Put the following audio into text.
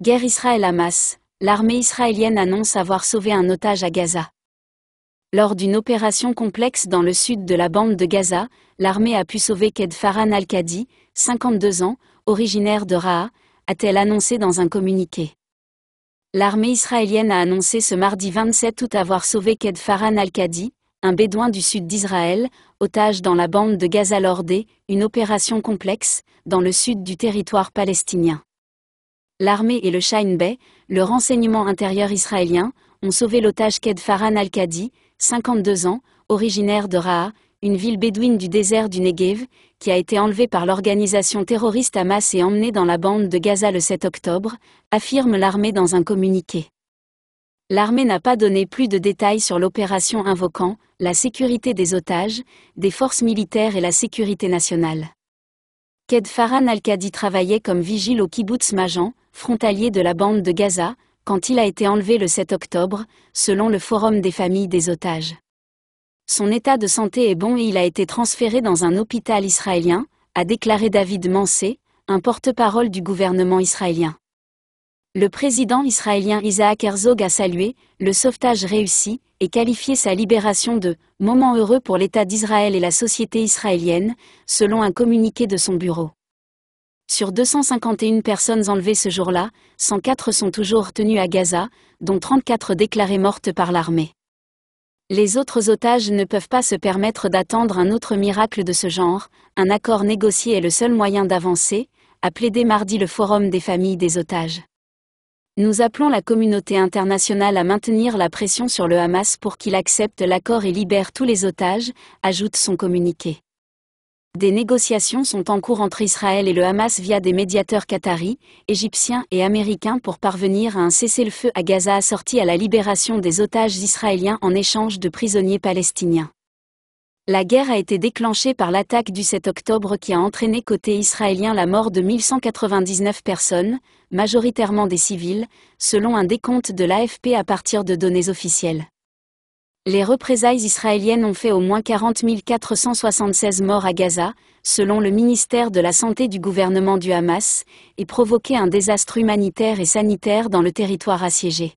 Guerre Israël-Hamas, l'armée israélienne annonce avoir sauvé un otage à Gaza. Lors d'une opération complexe dans le sud de la bande de Gaza, l'armée a pu sauver Ked Farhan Al-Qadi, 52 ans, originaire de Ra'a, a-t-elle annoncé dans un communiqué. L'armée israélienne a annoncé ce mardi 27 août avoir sauvé Ked Farhan Al-Qadi, un bédouin du sud d'Israël, otage dans la bande de Gaza lors une opération complexe, dans le sud du territoire palestinien l'armée et le Shine Bay, le renseignement intérieur israélien, ont sauvé l'otage Ked Farhan al kadi 52 ans, originaire de Ra'a, une ville bédouine du désert du Negev, qui a été enlevée par l'organisation terroriste Hamas et emmenée dans la bande de Gaza le 7 octobre, affirme l'armée dans un communiqué. L'armée n'a pas donné plus de détails sur l'opération invoquant la sécurité des otages, des forces militaires et la sécurité nationale. Ked Farhan Al-Qadi travaillait comme vigile au kibbutz Majan, frontalier de la bande de Gaza, quand il a été enlevé le 7 octobre, selon le Forum des familles des otages. Son état de santé est bon et il a été transféré dans un hôpital israélien, a déclaré David Mansé, un porte-parole du gouvernement israélien. Le président israélien Isaac Herzog a salué le sauvetage réussi et qualifié sa libération de moment heureux pour l'État d'Israël et la société israélienne, selon un communiqué de son bureau. Sur 251 personnes enlevées ce jour-là, 104 sont toujours tenues à Gaza, dont 34 déclarées mortes par l'armée. Les autres otages ne peuvent pas se permettre d'attendre un autre miracle de ce genre, un accord négocié est le seul moyen d'avancer, a plaidé mardi le Forum des familles des otages. Nous appelons la communauté internationale à maintenir la pression sur le Hamas pour qu'il accepte l'accord et libère tous les otages, ajoute son communiqué. Des négociations sont en cours entre Israël et le Hamas via des médiateurs qataris, égyptiens et américains pour parvenir à un cessez-le-feu à Gaza assorti à la libération des otages israéliens en échange de prisonniers palestiniens. La guerre a été déclenchée par l'attaque du 7 octobre qui a entraîné côté israélien la mort de 1199 personnes, majoritairement des civils, selon un décompte de l'AFP à partir de données officielles. Les représailles israéliennes ont fait au moins 40 476 morts à Gaza, selon le ministère de la Santé du gouvernement du Hamas, et provoqué un désastre humanitaire et sanitaire dans le territoire assiégé.